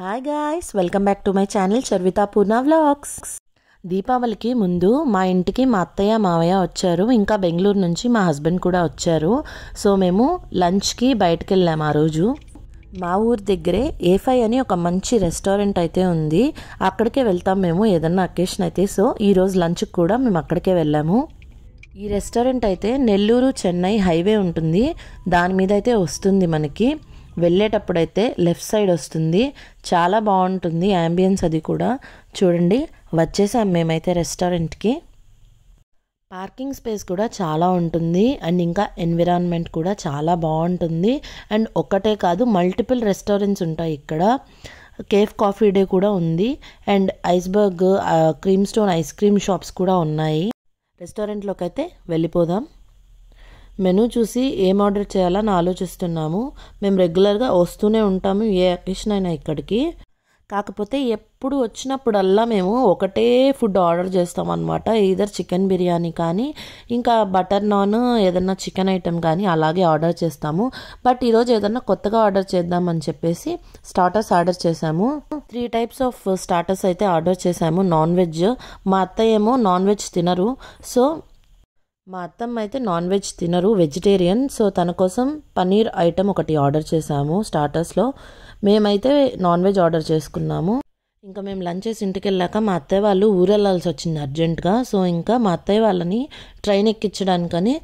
hi guys welcome back to my channel Charvitha Purna vlogs దీపావళికి ముందు మా ఇంటికి మా అత్తయ్య మావయ్య వచ్చారు ఇంకా బెంగళూరు నుంచి మా హస్బెండ్ కూడా వచ్చారు సో మేము లంచ్కి బయటకు వెళ్ళాము ఆ రోజు మా ఊరి దగ్గరే ఏఫై అని ఒక మంచి రెస్టారెంట్ అయితే ఉంది అక్కడికే వెళ్తాం మేము ఏదన్నా అకేషన్ అయితే సో ఈరోజు లంచ్కి కూడా మేము అక్కడికే వెళ్ళాము ఈ రెస్టారెంట్ అయితే నెల్లూరు చెన్నై హైవే ఉంటుంది దాని మీద అయితే వస్తుంది మనకి వెళ్ళేటప్పుడైతే లెఫ్ట్ సైడ్ వస్తుంది చాలా బాగుంటుంది యాంబియన్స్ అది కూడా చూడండి వచ్చేసాం మేమైతే రెస్టారెంట్కి పార్కింగ్ స్పేస్ కూడా చాలా ఉంటుంది అండ్ ఇంకా ఎన్విరాన్మెంట్ కూడా చాలా బాగుంటుంది అండ్ ఒక్కటే కాదు మల్టిపుల్ రెస్టారెంట్స్ ఉంటాయి ఇక్కడ కేఫ్ కాఫీ డే కూడా ఉంది and Iceberg cream stone ice cream shops కూడా ఉన్నాయి రెస్టారెంట్లోకి అయితే వెళ్ళిపోదాం మెనూ చూసి ఏం ఆర్డర్ చేయాలని ఆలోచిస్తున్నాము మేము రెగ్యులర్గా వస్తూనే ఉంటాము ఏ అకేషన్ అయినా ఇక్కడికి కాకపోతే ఎప్పుడు వచ్చినప్పుడల్లా మేము ఒకటే ఫుడ్ ఆర్డర్ చేస్తాం అనమాట ఇదర్ చికెన్ బిర్యానీ కానీ ఇంకా బటర్ నాన్ ఏదన్నా చికెన్ ఐటెం కానీ అలాగే ఆర్డర్ చేస్తాము బట్ ఈరోజు ఏదన్నా కొత్తగా ఆర్డర్ చేద్దామని చెప్పేసి స్టార్టర్స్ ఆర్డర్ చేశాము త్రీ టైప్స్ ఆఫ్ స్టార్టర్స్ అయితే ఆర్డర్ చేశాము నాన్ వెజ్ మా అత్త ఏమో నాన్ వెజ్ తినరు సో మా అత్తమ్మ అయితే నాన్ వెజ్ తినరు వెజిటేరియన్ సో తన కోసం పన్నీర్ ఐటమ్ ఒకటి ఆర్డర్ చేశాము స్టార్టర్స్లో మేమైతే నాన్ వెజ్ ఆర్డర్ చేసుకున్నాము ఇంకా మేము లంచ్ చేసి ఇంటికి వెళ్ళాక మా అత్తయ్య వాళ్ళు ఊరెళ్ళాల్సి వచ్చింది అర్జెంటుగా సో ఇంకా మా అత్తయ్య వాళ్ళని ట్రైన్ ఎక్కించడానికని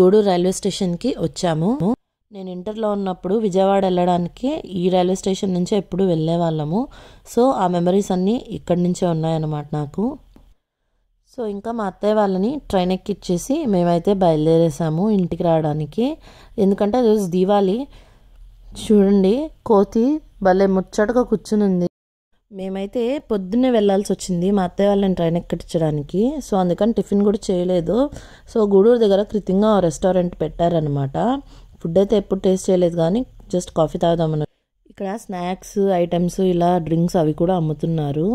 గూడూరు రైల్వే స్టేషన్కి వచ్చాము నేను ఇంటర్లో ఉన్నప్పుడు విజయవాడ వెళ్ళడానికి ఈ రైల్వే స్టేషన్ నుంచే ఎప్పుడు వెళ్ళేవాళ్ళము సో ఆ మెమరీస్ అన్నీ ఇక్కడి నుంచే ఉన్నాయన్నమాట నాకు సో ఇంకా మా అత్తయ్య వాళ్ళని ట్రైన్ ఎక్కిచ్చేసి మేమైతే బయలుదేరేసాము ఇంటికి రావడానికి ఎందుకంటే రోజు దీవాలి చూడండి కోతి భలే ముచ్చటగా కూర్చునుంది మేమైతే పొద్దున్నే వెళ్ళాల్సి వచ్చింది మా అత్తయ్య వాళ్ళని ట్రైన్ ఎక్కించడానికి సో అందుకని టిఫిన్ కూడా చేయలేదు సో గూడూరు దగ్గర కృతంగా రెస్టారెంట్ పెట్టారనమాట ఫుడ్ అయితే ఎప్పుడు టేస్ట్ చేయలేదు కానీ జస్ట్ కాఫీ తాగుదామని ఇక్కడ స్నాక్స్ ఐటమ్స్ ఇలా డ్రింక్స్ అవి కూడా అమ్ముతున్నారు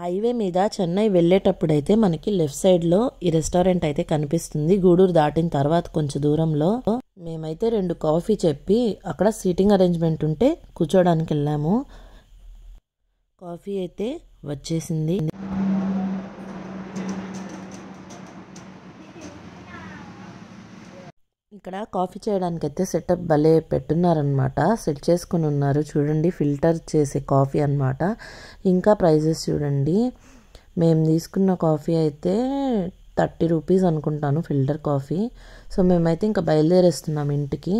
హైవే మీద చెన్నై వెళ్ళేటప్పుడైతే మనకి లెఫ్ట్ సైడ్లో ఈ రెస్టారెంట్ అయితే కనిపిస్తుంది గూడూరు దాటిన తర్వాత కొంచెం దూరంలో మేమైతే రెండు కాఫీ చెప్పి అక్కడ సీటింగ్ అరేంజ్మెంట్ ఉంటే కూర్చోడానికి వెళ్ళాము కాఫీ అయితే వచ్చేసింది ఇక్కడ కాఫీ చేయడానికి అయితే సెటప్ భలే పెట్టున్నారనమాట సెట్ చేసుకుని ఉన్నారు చూడండి ఫిల్టర్ చేసే కాఫీ అనమాట ఇంకా ప్రైజెస్ చూడండి మేము తీసుకున్న కాఫీ అయితే థర్టీ రూపీస్ అనుకుంటాను ఫిల్టర్ కాఫీ సో మేమైతే ఇంకా బయలుదేరేస్తున్నాం ఇంటికి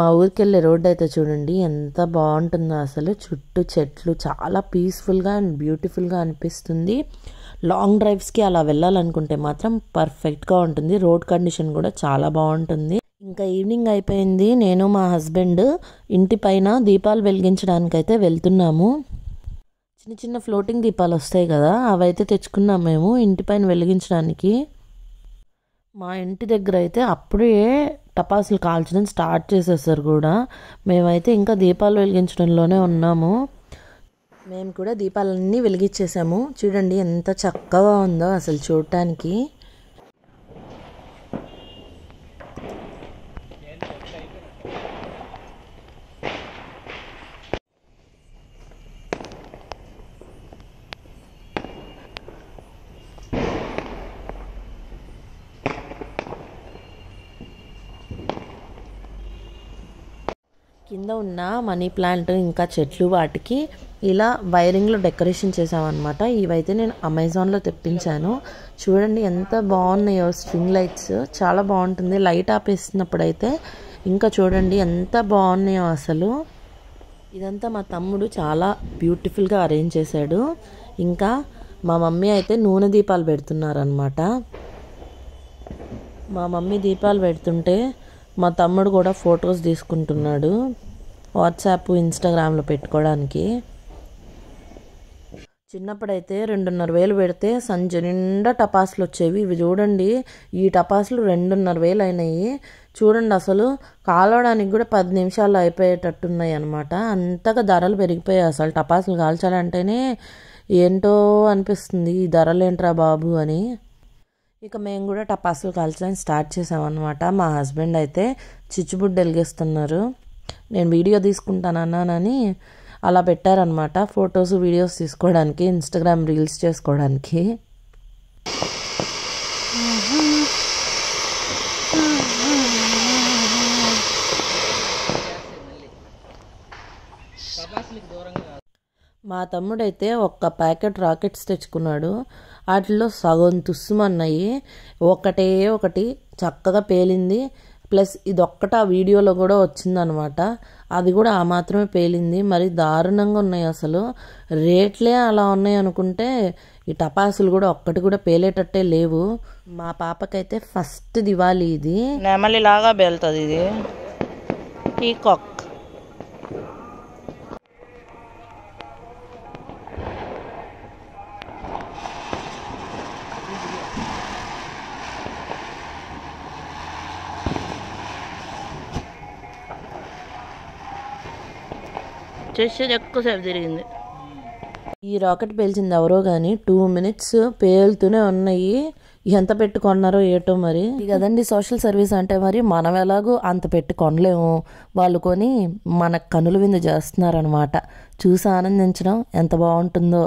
మా ఊరికి వెళ్ళే రోడ్డు అయితే చూడండి ఎంత బాగుంటుందో అసలు చుట్టూ చెట్లు చాలా పీస్ఫుల్గా అండ్ బ్యూటిఫుల్గా అనిపిస్తుంది లాంగ్ డ్రైవ్స్కి అలా వెళ్ళాలనుకుంటే మాత్రం పర్ఫెక్ట్గా ఉంటుంది రోడ్ కండిషన్ కూడా చాలా బాగుంటుంది ఇంకా ఈవినింగ్ అయిపోయింది నేను మా హస్బెండ్ ఇంటి పైన దీపాలు వెలిగించడానికైతే వెళ్తున్నాము చిన్న చిన్న ఫ్లోటింగ్ దీపాలు వస్తాయి కదా అవైతే తెచ్చుకున్నాం మేము ఇంటి పైన వెలిగించడానికి మా ఇంటి దగ్గర అయితే అప్పుడే టపాసులు కాల్చడం స్టార్ట్ చేసేసారు కూడా మేమైతే ఇంకా దీపాలు వెలిగించడంలోనే ఉన్నాము మేము కూడా దీపాలన్నీ వెలిగించేసాము చూడండి ఎంత చక్కగా ఉందో అసలు చూడటానికి కింద ఉన్న మనీ ప్లాంట్ ఇంకా చెట్లు వాటికి ఇలా వైరింగ్లో డెకరేషన్ చేసామన్నమాట ఇవైతే నేను అమెజాన్లో తెప్పించాను చూడండి ఎంత బాగున్నాయో స్ట్రింగ్ లైట్స్ చాలా బాగుంటుంది లైట్ ఆపేసినప్పుడైతే ఇంకా చూడండి ఎంత బాగున్నాయో అసలు ఇదంతా మా తమ్ముడు చాలా బ్యూటిఫుల్గా అరేంజ్ చేశాడు ఇంకా మా మమ్మీ అయితే నూనె దీపాలు పెడుతున్నారనమాట మా మమ్మీ దీపాలు పెడుతుంటే మా తమ్ముడు కూడా ఫొటోస్ తీసుకుంటున్నాడు వాట్సాప్ ఇన్స్టాగ్రామ్లో పెట్టుకోవడానికి చిన్నప్పుడైతే రెండున్నర వేలు పెడితే సంజ నిండా టపాసులు వచ్చేవి ఇవి చూడండి ఈ టపాసులు రెండున్నర వేలు అయినాయి చూడండి అసలు కాలవడానికి కూడా పది నిమిషాలు అయిపోయేటట్టున్నాయి అనమాట అంతగా ధరలు పెరిగిపోయాయి అసలు టపాసులు కాల్చాలంటేనే ఏంటో అనిపిస్తుంది ఈ ధరలు ఏంట్రా బాబు అని ఇక మేము కూడా టపాసులు కాల్చడానికి స్టార్ట్ చేసామన్నమాట మా హస్బెండ్ అయితే చిచ్చుబుడ్డు వెలిగేస్తున్నారు నేను వీడియో తీసుకుంటానన్నానని అలా పెట్టారనమాట ఫొటోస్ వీడియోస్ తీసుకోవడానికి ఇన్స్టాగ్రామ్ రీల్స్ చేసుకోవడానికి మా తమ్ముడైతే ఒక్క ప్యాకెట్ రాకెట్స్ తెచ్చుకున్నాడు వాటిలో సగం తుస్సుమన్నాయి ఒకటే ఒకటి చక్కగా పేలింది ప్లస్ ఇది ఆ వీడియోలో కూడా వచ్చిందనమాట అది కూడా ఆ మాత్రమే పేలింది మరి దారుణంగా ఉన్నాయి అసలు రేట్లే అలా ఉన్నాయి అనుకుంటే ఈ టపాసులు కూడా ఒక్కటి కూడా పేలేటట్టే లేవు మా పాపకైతే ఫస్ట్ దివాళీ ఇది నెమలిలాగా పేలుతుంది ఇది ఈ చేసేది ఎక్కువసేపు తిరిగింది ఈ రాకెట్ పేల్చింది ఎవరో కానీ టూ మినిట్స్ పేలుతూనే ఉన్నాయి ఎంత పెట్టుకున్నారో ఏటో మరి కదండి సోషల్ సర్వీస్ అంటే మరి మనం ఎలాగో అంత పెట్టుకొనలేము వాళ్ళు కొని మన కనులు విందు చేస్తున్నారనమాట చూసి ఆనందించడం ఎంత బాగుంటుందో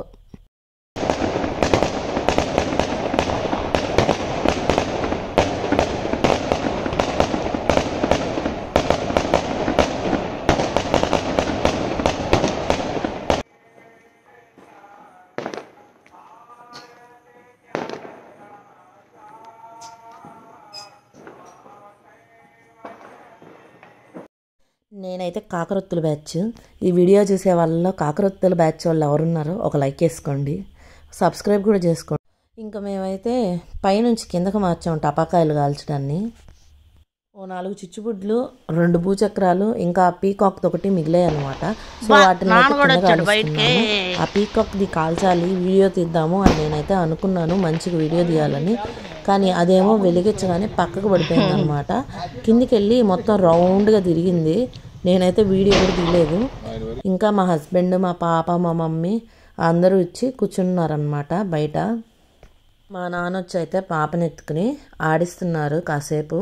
నేనైతే కాకరొత్తుల బ్యాచ్ ఈ వీడియో చూసే వాళ్ళలో కాకరొత్తుల బ్యాచ్ వాళ్ళు ఎవరున్నారో ఒక లైక్ వేసుకోండి సబ్స్క్రైబ్ కూడా చేసుకోండి ఇంకా మేమైతే పైనుంచి కిందకు మార్చాము టపాకాయలు కాల్చడాన్ని ఓ నాలుగు చిచ్చుబుడ్లు రెండు భూచక్రాలు ఇంకా పీకాక్ ఒకటి మిగిలాయి అనమాట సో వాటిని అయితే ఆ పీకాక్ది కాల్చాలి వీడియో తీద్దాము అని నేనైతే అనుకున్నాను మంచిగా వీడియో తీయాలని కానీ అదేమో వెలిగించగానే పక్కకు పడిపోయింది అనమాట కిందికి వెళ్ళి మొత్తం రౌండ్గా తిరిగింది నేనైతే వీడియో కూడా తీయలేదు ఇంకా మా హస్బెండ్ మా పాప మా మమ్మీ అందరూ ఇచ్చి కూర్చున్నారనమాట బయట మా నాన్న వచ్చి అయితే పాపని ఎత్తుకుని ఆడిస్తున్నారు కాసేపు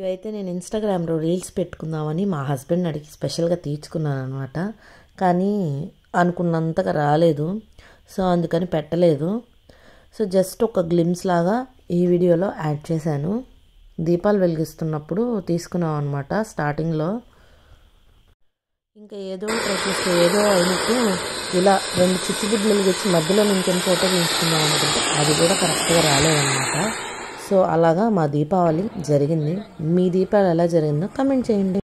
ఇవైతే నేను ఇన్స్టాగ్రామ్లో రీల్స్ పెట్టుకుందామని మా హస్బెండ్ అడిగి స్పెషల్గా తీర్చుకున్నాను అనమాట కానీ అనుకున్నంతగా రాలేదు సో అందుకని పెట్టలేదు సో జస్ట్ ఒక గ్లిమ్స్ లాగా ఈ వీడియోలో యాడ్ చేశాను దీపాలు వెలిగిస్తున్నప్పుడు తీసుకున్నాం అనమాట స్టార్టింగ్లో ఇంకా ఏదో ట్రై చేస్తే ఏదో అయినట్టు ఇలా రెండు చిచ్చుబుడ్లు వెలిగించి మధ్యలో నుంచి ఫోటో తీసుకున్నాం అనమాట అది కూడా కరెక్ట్గా రాలేదన్నమాట సో అలాగా మా దీపావళి జరిగింది మీ దీపావళి ఎలా జరిగిందో కమెంట్ చేయండి